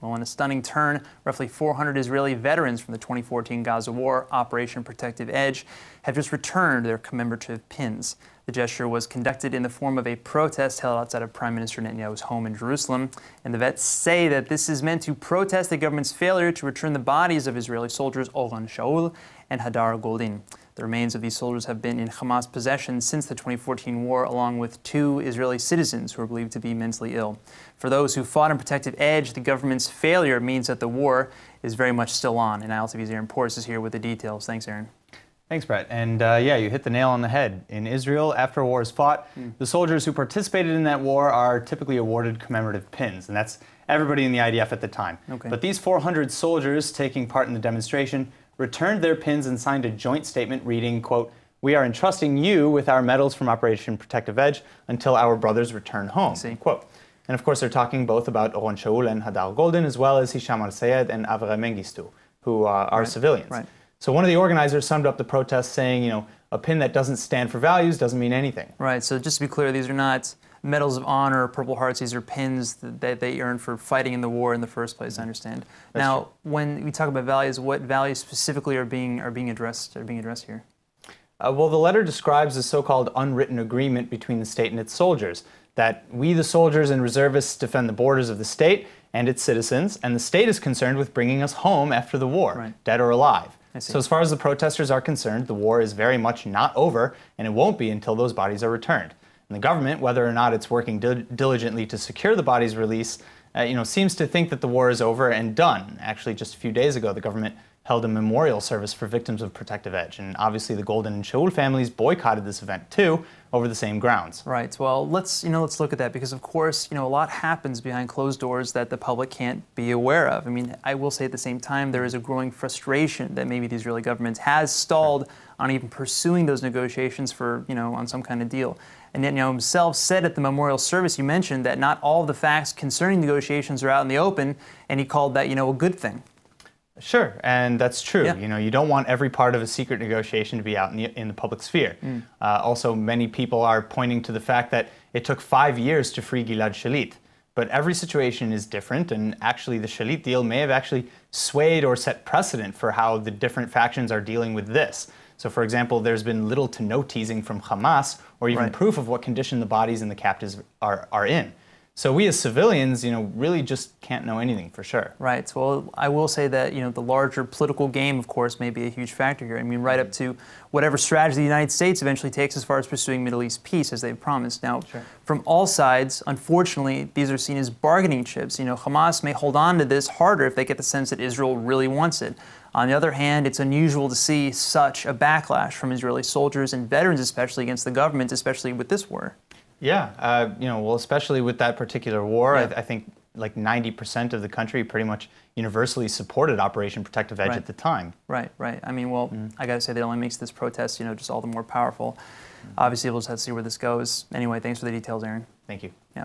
Well, in a stunning turn, roughly 400 Israeli veterans from the 2014 Gaza War, Operation Protective Edge, have just returned their commemorative pins. The gesture was conducted in the form of a protest held outside of Prime Minister Netanyahu's home in Jerusalem. And the vets say that this is meant to protest the government's failure to return the bodies of Israeli soldiers Oran Shaul and Hadar Goldin. The remains of these soldiers have been in Hamas possession since the 2014 war, along with two Israeli citizens who are believed to be mentally ill. For those who fought in Protective Edge, the government's failure means that the war is very much still on. And ILTV's Aaron Porras is here with the details. Thanks, Aaron. Thanks, Brett. And uh, yeah, you hit the nail on the head. In Israel, after a war is fought, mm. the soldiers who participated in that war are typically awarded commemorative pins, and that's everybody in the IDF at the time. Okay. But these 400 soldiers taking part in the demonstration returned their pins and signed a joint statement reading, quote, we are entrusting you with our medals from Operation Protective Edge until our brothers return home. Quote. And of course, they're talking both about Oron Shaul and Hadar Golden, as well as Hisham Al Sayed and Avra Mengistu, who uh, are right. civilians. Right. So one of the organizers summed up the protest saying, you know, a pin that doesn't stand for values doesn't mean anything. Right. So just to be clear, these are not medals of honor, purple hearts. These are pins that they earned for fighting in the war in the first place. I mm-hmm. understand. That's now, true. when we talk about values, what values specifically are being are being addressed are being addressed here? Uh, well, the letter describes the so-called unwritten agreement between the state and its soldiers that we, the soldiers and reservists, defend the borders of the state and its citizens, and the state is concerned with bringing us home after the war, right. dead or alive. So, as far as the protesters are concerned, the war is very much not over, and it won't be until those bodies are returned. And the government, whether or not it's working dil diligently to secure the body's release, uh, you know, seems to think that the war is over and done. Actually, just a few days ago, the government held a memorial service for victims of Protective Edge. And obviously the Golden and Shaul families boycotted this event too over the same grounds. Right. Well, let's, you know, let's look at that because of course, you know, a lot happens behind closed doors that the public can't be aware of. I mean, I will say at the same time there is a growing frustration that maybe the Israeli government has stalled on even pursuing those negotiations for, you know, on some kind of deal. And Netanyahu himself said at the memorial service you mentioned that not all the facts concerning negotiations are out in the open, and he called that, you know, a good thing. Sure, and that's true. Yeah. You know, you don't want every part of a secret negotiation to be out in the, in the public sphere. Mm. Uh, also, many people are pointing to the fact that it took five years to free Gilad Shalit. But every situation is different, and actually, the Shalit deal may have actually swayed or set precedent for how the different factions are dealing with this. So, for example, there's been little to no teasing from Hamas or even right. proof of what condition the bodies and the captives are, are in. So we as civilians, you know, really just can't know anything for sure. Right. Well, I will say that, you know, the larger political game, of course, may be a huge factor here. I mean, right up mm-hmm. to whatever strategy the United States eventually takes as far as pursuing Middle East peace, as they've promised. Now, sure. from all sides, unfortunately, these are seen as bargaining chips. You know, Hamas may hold on to this harder if they get the sense that Israel really wants it. On the other hand, it's unusual to see such a backlash from Israeli soldiers and veterans, especially against the government, especially with this war. Yeah, uh, you know, well, especially with that particular war, yeah. I, I, think like 90% of the country pretty much universally supported Operation Protective Edge right. at the time. Right, right. I mean, well, mm. I got to say that only makes this protest, you know, just all the more powerful. Mm. Obviously, we'll just have to see where this goes. Anyway, thanks for the details, Aaron. Thank you. Yeah.